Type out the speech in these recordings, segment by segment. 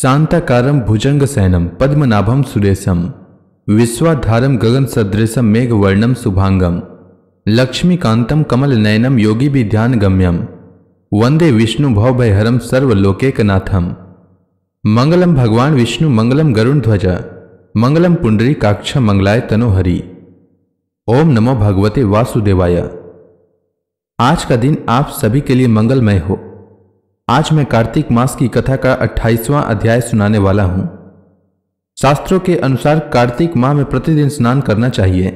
शांताकारम भुजंग सैनम पद्मनाभम सुरेशम विश्वाधारम गगन सदृशम मेघवर्णम शुभांगम लक्ष्मीकांतम कमल नयनम योगी ध्यान गम्यम वंदे विष्णु भवभयहरम सर्वलोकेकनाथम मंगलम भगवान विष्णु मंगलम गरुण ध्वज मंगलम पुंडरी काक्ष मंगलाय तनोहरि ओम नमो भगवते वासुदेवाय आज का दिन आप सभी के लिए मंगलमय हो आज मैं कार्तिक मास की कथा का 28वां अध्याय सुनाने वाला हूं। शास्त्रों के अनुसार कार्तिक माह में प्रतिदिन स्नान करना चाहिए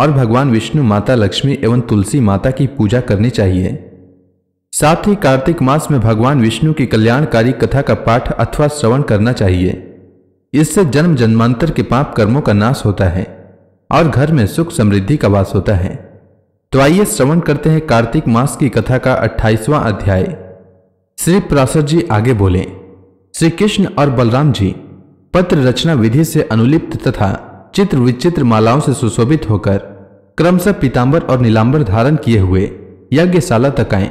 और भगवान विष्णु माता लक्ष्मी एवं तुलसी माता की पूजा करनी चाहिए साथ ही कार्तिक मास में भगवान विष्णु की कल्याणकारी कथा का पाठ अथवा श्रवण करना चाहिए इससे जन्म जन्मांतर के पाप कर्मों का नाश होता है और घर में सुख समृद्धि का वास होता है तो आइए श्रवण करते हैं कार्तिक मास की कथा का अट्ठाईसवां अध्याय श्री प्रसाद जी आगे बोले श्री कृष्ण और बलराम जी पत्र रचना विधि से अनुलिप्त तथा चित्र विचित्र मालाओं से सुशोभित होकर क्रमशः पीताम्बर और नीलाम्बर धारण किए हुए यज्ञशाला तक आए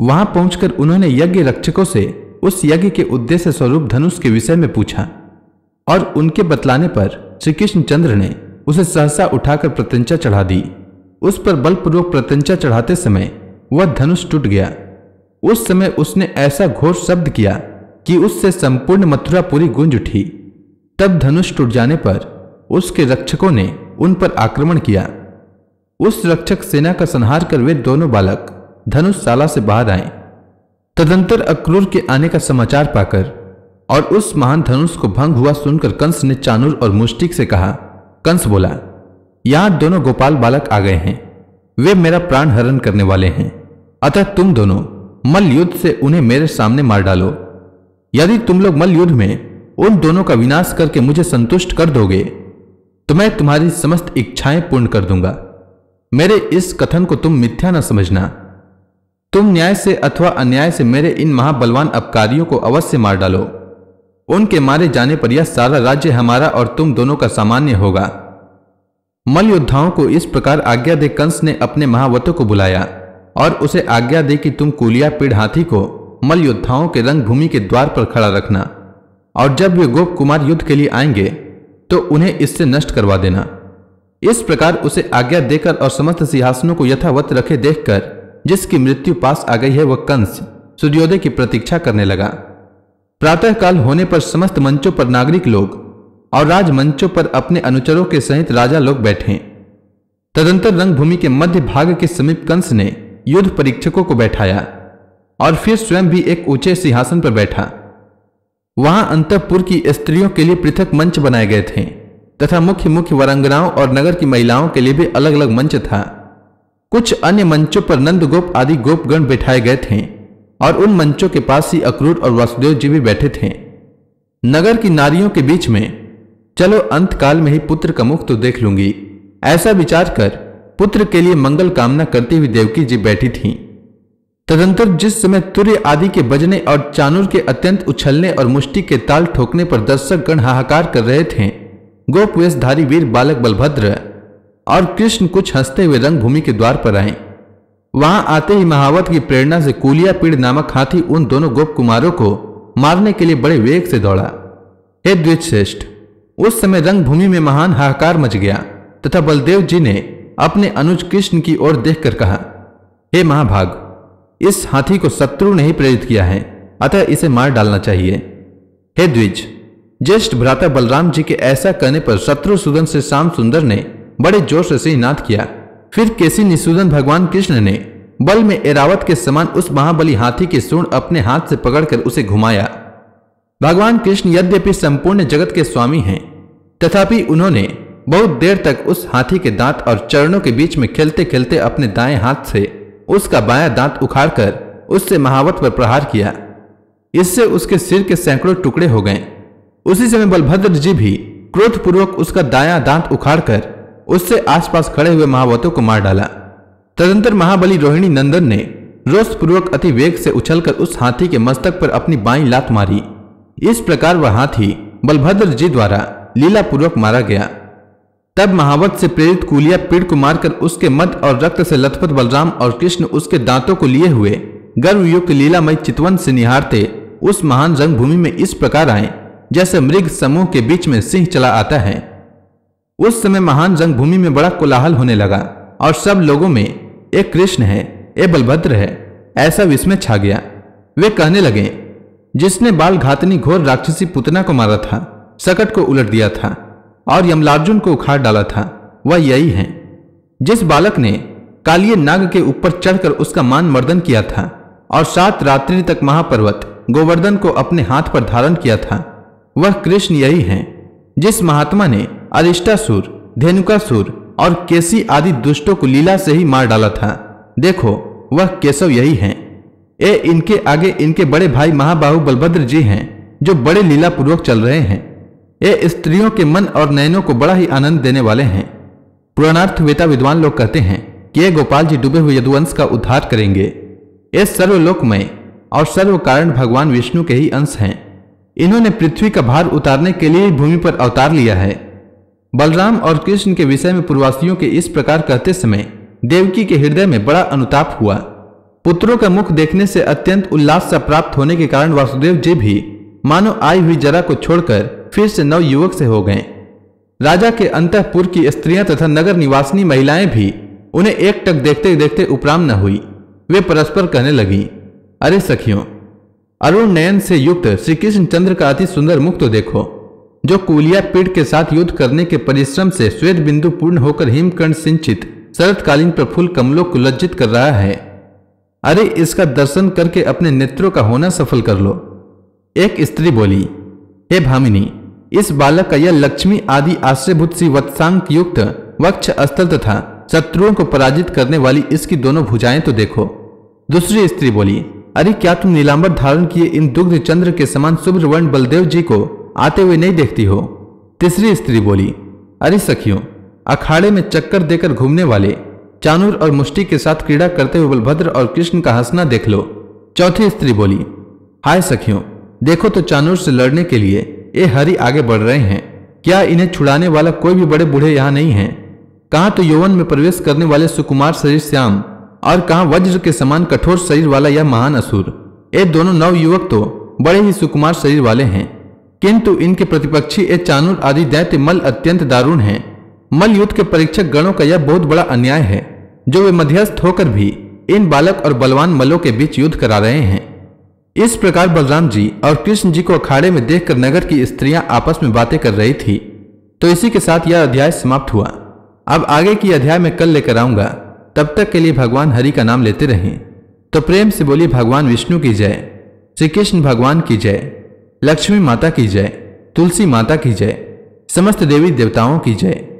वहां पहुंचकर उन्होंने यज्ञ रक्षकों से उस यज्ञ के उद्देश्य स्वरूप धनुष के विषय में पूछा और उनके बतलाने पर श्री कृष्णचंद्र ने उसे सहसा उठाकर प्रत्यंचा चढ़ा दी उस पर बलपूर्वक प्रत्यंचा चढ़ाते समय वह धनुष टूट गया उस समय उसने ऐसा घोर शब्द किया कि उससे संपूर्ण मथुरापुरी गुंज उठी तब धनुष टूट जाने पर उसके रक्षकों ने उन पर आक्रमण किया उस रक्षक सेना का संहार कर वे दोनों बालक धनुषशाला से बाहर आए तदंतर अक्रूर के आने का समाचार पाकर और उस महान धनुष को भंग हुआ सुनकर कंस ने चानुर और मुष्टिक से कहा कंस बोला यहां दोनों गोपाल बालक आ गए हैं वे मेरा प्राण हरण करने वाले हैं अतः तुम दोनों मलयुद्ध से उन्हें मेरे सामने मार डालो यदि तुम लोग मलयुद्ध में उन दोनों का विनाश करके मुझे संतुष्ट कर दोगे तो मैं तुम्हारी समस्त इच्छाएं पूर्ण कर दूंगा मेरे इस कथन को तुम मिथ्या न समझना तुम न्याय से अथवा अन्याय से मेरे इन महाबलवान अपकारियों को अवश्य मार डालो उनके मारे जाने पर यह सारा राज्य हमारा और तुम दोनों का सामान्य होगा मल योद्धाओं को इस प्रकार आज्ञा दे कंस ने अपने महावतों को बुलाया और उसे आज्ञा दे कि तुम कुलिया पीढ़ हाथी को मल योद्धाओं के भूमि के द्वार पर खड़ा रखना और जब वे गोप कुमार युद्ध के लिए आएंगे तो उन्हें इससे नष्ट करवा देना इस प्रकार उसे आज्ञा देकर और समस्त सिंहासनों को यथावत रखे देखकर जिसकी मृत्यु पास आ गई है वह कंस सूर्योदय की प्रतीक्षा करने लगा प्रातःकाल होने पर समस्त मंचों पर नागरिक लोग और राजमंचों पर अपने अनुचरों के सहित राजा लोग बैठे तदंतर रंगभूमि के मध्य भाग के समीप कंस ने युद्ध परीक्षकों को बैठाया और फिर स्वयं भी एक ऊंचे सिंहासन पर बैठा वहां अंतपुर की स्त्रियों के लिए पृथक मंच बनाए गए थे तथा मुख्य मुख्य वरंगनाओं और नगर की महिलाओं के लिए भी अलग अलग मंच था कुछ अन्य मंचों पर नंदगोप आदि गोपगण बैठाए गए थे और उन मंचों के पास ही अक्रूर और वासुदेव जी भी बैठे थे नगर की नारियों के बीच में चलो अंतकाल में ही पुत्र का मुख तो देख लूंगी ऐसा विचार कर पुत्र के लिए मंगल कामना करती हुई देवकी जी बैठी थीं। तदंतर जिस समय तुर्य आदि के बजने और चानुर के अत्यंत उछलने और मुष्टि के ताल ठोकने पर दर्शक गण हाहाकार कर रहे थे गोप वेशधारी वीर बालक बलभद्र और कृष्ण कुछ हंसते हुए रंगभूमि के द्वार पर आए वहां आते ही महावत की प्रेरणा से कुलिया पीड़ नामक हाथी उन दोनों गोप कुमारों को मारने के लिए बड़े वेग से दौड़ा हे श्रेष्ठ उस समय रंगभूमि में महान हाहाकार मच गया तथा बलदेव जी ने अपने अनुज कृष्ण की ओर देखकर कहा हे महाभाग इस हाथी को शत्रु ने ही प्रेरित किया है अतः इसे मार डालना चाहिए हे द्विज ज्येष्ठ भ्राता बलराम जी के ऐसा करने पर शत्रु सुदन से श्याम सुंदर ने बड़े जोर से नाथ किया फिर केसी निसूदन भगवान कृष्ण ने बल में एरावत के समान उस महाबली हाथी के सूर्ण अपने हाथ से पकड़कर उसे घुमाया भगवान कृष्ण यद्यपि संपूर्ण जगत के स्वामी हैं तथापि उन्होंने बहुत देर तक उस हाथी के दांत और चरणों के बीच में खेलते खेलते अपने दाएं हाथ से उसका बाया दांत उखाड़कर उससे महावत पर प्रहार किया इससे उसके सिर के सैकड़ों टुकड़े हो गए उसी समय बलभद्र जी भी क्रोधपूर्वक उसका दाया दांत उखाड़कर उससे आसपास खड़े हुए महावतों को मार डाला तदंतर महाबली रोहिणी नंदन ने रोषपूर्वक अति वेग से उछलकर उस हाथी के मस्तक पर अपनी बाई लात मारी इस प्रकार वह हाथी बलभद्र जी द्वारा लीलापूर्वक मारा गया तब महावत से प्रेरित कुलिया पेड़ को मारकर उसके मत और रक्त से लथपथ बलराम और कृष्ण उसके दांतों को लिए हुए गर्वयुक्त लीलामय चितवन से निहारते उस महान रंगभूमि में इस प्रकार आए जैसे मृग समूह के बीच में सिंह चला आता है उस समय महान रंगभूमि में बड़ा कोलाहल होने लगा और सब लोगों में एक कृष्ण है ए बलभद्र है ऐसा विस्मय छा गया वे कहने लगे जिसने बाल घातनी घोर राक्षसी पुतना को मारा था सकट को उलट दिया था और यमलार्जुन को उखाड़ डाला था वह यही है जिस बालक ने कालिय नाग के ऊपर चढ़कर उसका मान मर्दन किया था और सात रात्रि तक महापर्वत गोवर्धन को अपने हाथ पर धारण किया था वह कृष्ण यही है जिस महात्मा ने अरिष्टासुर धेनुकासुर और केसी आदि दुष्टों को लीला से ही मार डाला था देखो वह केशव यही है ए इनके आगे इनके बड़े भाई महाबाहु बलभद्र जी हैं जो बड़े लीला पूर्वक चल रहे हैं ये स्त्रियों के मन और नयनों को बड़ा ही आनंद देने वाले हैं पुराणार्थ वेता विद्वान लोग कहते हैं कि ये गोपाल जी डूबे हुए यदुवंश का उद्धार करेंगे ये सर्वलोकमय और सर्व कारण भगवान विष्णु के ही अंश हैं इन्होंने पृथ्वी का भार उतारने के लिए भूमि पर अवतार लिया है बलराम और कृष्ण के विषय में पूर्वासियों के इस प्रकार कहते समय देवकी के हृदय में बड़ा अनुताप हुआ पुत्रों का मुख देखने से अत्यंत उल्लास सा प्राप्त होने के कारण वासुदेव जी भी मानो आई हुई जरा को छोड़कर फिर से नव युवक से हो गए राजा के अंतपुर की स्त्रियां तथा नगर निवासनी महिलाएं भी उन्हें एक टक देखते देखते उपराम न हुई वे परस्पर कहने लगी अरे सखियों अरुण नयन से युक्त श्री कृष्ण चंद्र का अति सुंदर मुख तो देखो जो कुलिया पीठ के साथ युद्ध करने के परिश्रम से श्वेत बिंदु पूर्ण होकर हिमकर्ण सिंचित शरतकालीन प्रफुल्ल कमलों को लज्जित कर रहा है अरे इसका दर्शन करके अपने नेत्रों का होना सफल कर लो एक स्त्री बोली हे भामिनी इस बालक का यह लक्ष्मी आदि आश्रयभूत सी वत्सांग युक्त वक्ष स्थल तथा शत्रुओं को पराजित करने वाली इसकी दोनों भुजाएं तो देखो दूसरी स्त्री बोली अरे क्या तुम नीलांबर धारण किए इन दुग्ध चंद्र के समान शुभ्र वर्ण बलदेव जी को आते हुए नहीं देखती हो तीसरी स्त्री बोली अरे सखियों अखाड़े में चक्कर देकर घूमने वाले चानूर और मुष्टि के साथ क्रीड़ा करते हुए बलभद्र और कृष्ण का हंसना देख लो चौथी स्त्री बोली हाय सखियों देखो तो चानूर से लड़ने के लिए ये हरि आगे बढ़ रहे हैं क्या इन्हें छुड़ाने वाला कोई भी बड़े बूढ़े यहाँ नहीं है कहाँ तो यौवन में प्रवेश करने वाले सुकुमार शरीर श्याम और कहाँ वज्र के समान कठोर शरीर वाला यह महान असुर ये दोनों नव युवक तो बड़े ही सुकुमार शरीर वाले हैं किंतु इनके प्रतिपक्षी ए चाणूर आदि दैत्य मल अत्यंत दारुण हैं मल युद्ध के परीक्षक गणों का यह बहुत बड़ा अन्याय है जो वे मध्यस्थ होकर भी इन बालक और बलवान मलों के बीच युद्ध करा रहे हैं इस प्रकार बलराम जी और कृष्ण जी को अखाड़े में देखकर नगर की स्त्रियां आपस में बातें कर रही थी तो इसी के साथ यह अध्याय समाप्त हुआ अब आगे की अध्याय में कल लेकर आऊंगा तब तक के लिए भगवान हरि का नाम लेते रहें तो प्रेम से बोलिए भगवान विष्णु की जय श्री कृष्ण भगवान की जय लक्ष्मी माता की जय तुलसी माता की जय समस्त देवी देवताओं की जय